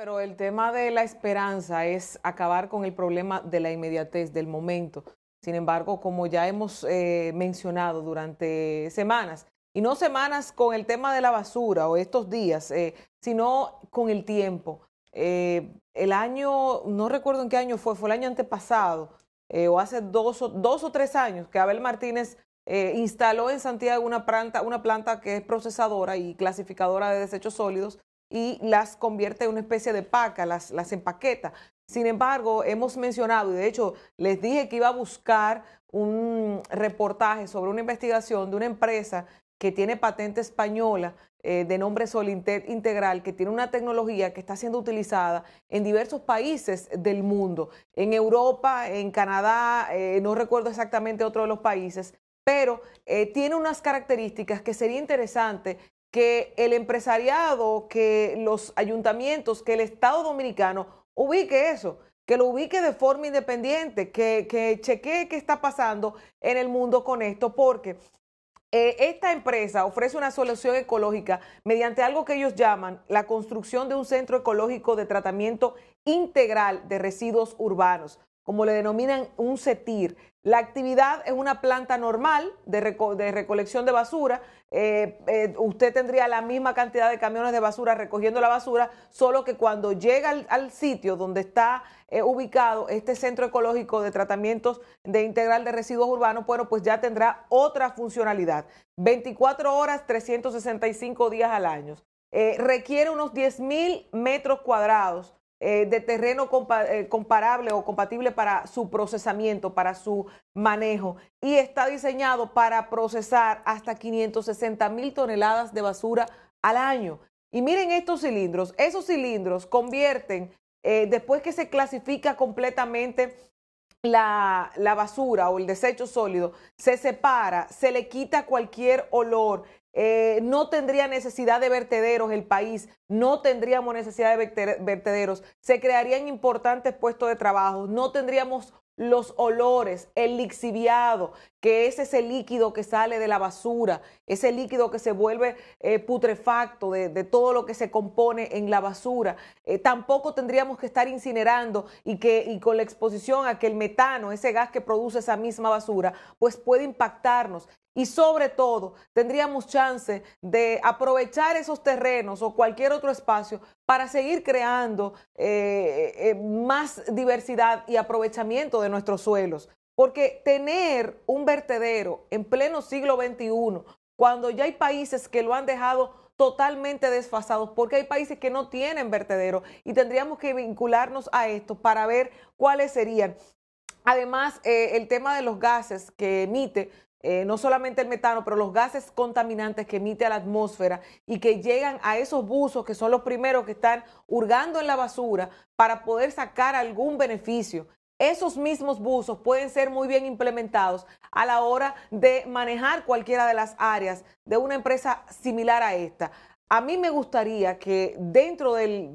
Pero el tema de la esperanza es acabar con el problema de la inmediatez, del momento. Sin embargo, como ya hemos eh, mencionado durante semanas, y no semanas con el tema de la basura o estos días, eh, sino con el tiempo. Eh, el año, no recuerdo en qué año fue, fue el año antepasado, o hace dos o, dos o tres años, que Abel Martínez instaló en Santiago una planta, una planta que es procesadora y clasificadora de desechos sólidos y las convierte en una especie de paca, las, las empaqueta. Sin embargo, hemos mencionado, y de hecho les dije que iba a buscar un reportaje sobre una investigación de una empresa que tiene patente española eh, de nombre Solintet Integral, que tiene una tecnología que está siendo utilizada en diversos países del mundo, en Europa, en Canadá, eh, no recuerdo exactamente otro de los países, pero eh, tiene unas características que sería interesante que el empresariado, que los ayuntamientos, que el Estado dominicano ubique eso, que lo ubique de forma independiente, que, chequee qué está pasando en el mundo con esto, porque eh, esta empresa ofrece una solución ecológica mediante algo que ellos llaman la construcción de un centro ecológico de tratamiento integral de residuos urbanos, como le denominan un CETIR. La actividad es una planta normal de, recolección de basura. Eh, eh, usted tendría la misma cantidad de camiones de basura recogiendo la basura, solo que cuando llega al, sitio donde está eh, ubicado este centro ecológico de tratamientos de integral de residuos urbanos, bueno, pues ya tendrá otra funcionalidad. 24 horas, 365 días al año. requiere unos 10 mil metros cuadrados eh, de terreno eh, comparable o compatible para su procesamiento, para su manejo. Y está diseñado para procesar hasta 560 mil toneladas de basura al año. Y miren estos cilindros. Esos cilindros convierten, eh, después que se clasifica completamente la, la, basura o el desecho sólido se separa, se le quita cualquier olor, eh, no tendría necesidad de vertederos el país, no tendríamos necesidad de vertederos, se crearían importantes puestos de trabajo, no tendríamos los olores, el lixiviado, que es ese líquido que sale de la basura, ese líquido que se vuelve eh, putrefacto de, todo lo que se compone en la basura. Eh, tampoco tendríamos que estar incinerando y, que, y con la exposición a que el metano, ese gas que produce esa misma basura, pues puede impactarnos y sobre todo, tendríamos chance de aprovechar esos terrenos o cualquier otro espacio para seguir creando eh, eh, más diversidad y aprovechamiento de nuestros suelos. Porque tener un vertedero en pleno siglo XXI, cuando ya hay países que lo han dejado totalmente desfasados, porque hay países que no tienen vertedero y tendríamos que vincularnos a esto para ver cuáles serían. Además, eh, el tema de los gases que emite eh, no solamente el metano, pero los gases contaminantes que emite a la atmósfera y que llegan a esos buzos que son los primeros que están hurgando en la basura para poder sacar algún beneficio. Esos mismos buzos pueden ser muy bien implementados a la hora de manejar cualquiera de las áreas de una empresa similar a esta a mí me gustaría que dentro de,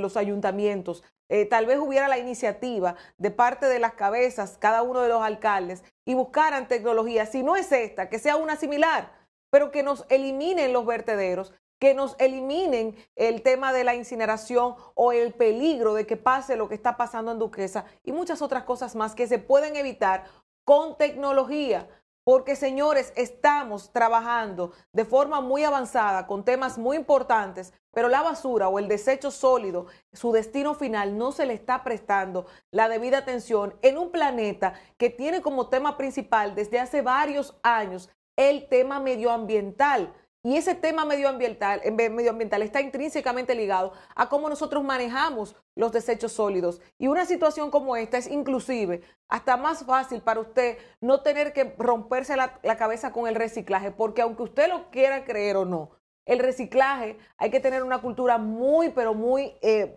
los ayuntamientos eh, tal vez hubiera la iniciativa de parte de las cabezas, cada uno de los alcaldes, y buscaran tecnología, si no es esta, que sea una similar, pero que nos eliminen los vertederos, que nos eliminen el tema de la incineración o el peligro de que pase lo que está pasando en Duquesa y muchas otras cosas más que se pueden evitar con tecnología porque señores, estamos trabajando de forma muy avanzada con temas muy importantes, pero la basura o el desecho sólido, su destino final no se le está prestando la debida atención en un planeta que tiene como tema principal desde hace varios años el tema medioambiental. Y ese tema medioambiental, medioambiental está intrínsecamente ligado a cómo nosotros manejamos los desechos sólidos. Y una situación como esta es inclusive hasta más fácil para usted no tener que romperse la, cabeza con el reciclaje, porque aunque usted lo quiera creer o no, el reciclaje hay que tener una cultura muy, pero muy eh,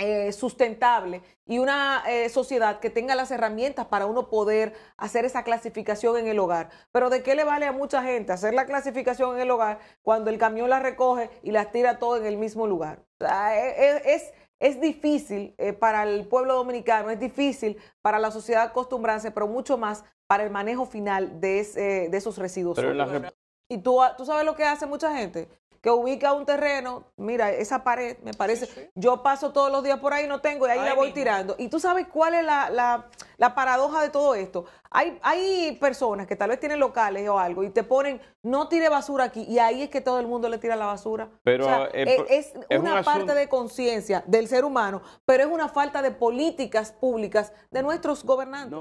eh, sustentable y una eh, sociedad que tenga las herramientas para uno poder hacer esa clasificación en el hogar. Pero ¿de qué le vale a mucha gente hacer la clasificación en el hogar cuando el camión la recoge y las tira todo en el mismo lugar? E, e, es, es difícil eh, para el pueblo dominicano, es difícil para la sociedad acostumbrarse, pero mucho más para el manejo final de, de esos residuos. ¿Y tú, ah, tú sabes lo que hace mucha gente? que ubica un terreno, mira, esa pared, me parece, yo paso todos los días por ahí, no tengo, y ahí, la voy tirando. Y tú sabes cuál es la, la, la, paradoja de todo esto. Hay, hay personas que tal vez tienen locales o algo y te ponen, no tire basura aquí, y ahí es que todo el mundo le tira la basura. Pero e, es, una parte de conciencia del ser humano, pero es una falta de políticas públicas de nuestros gobernantes.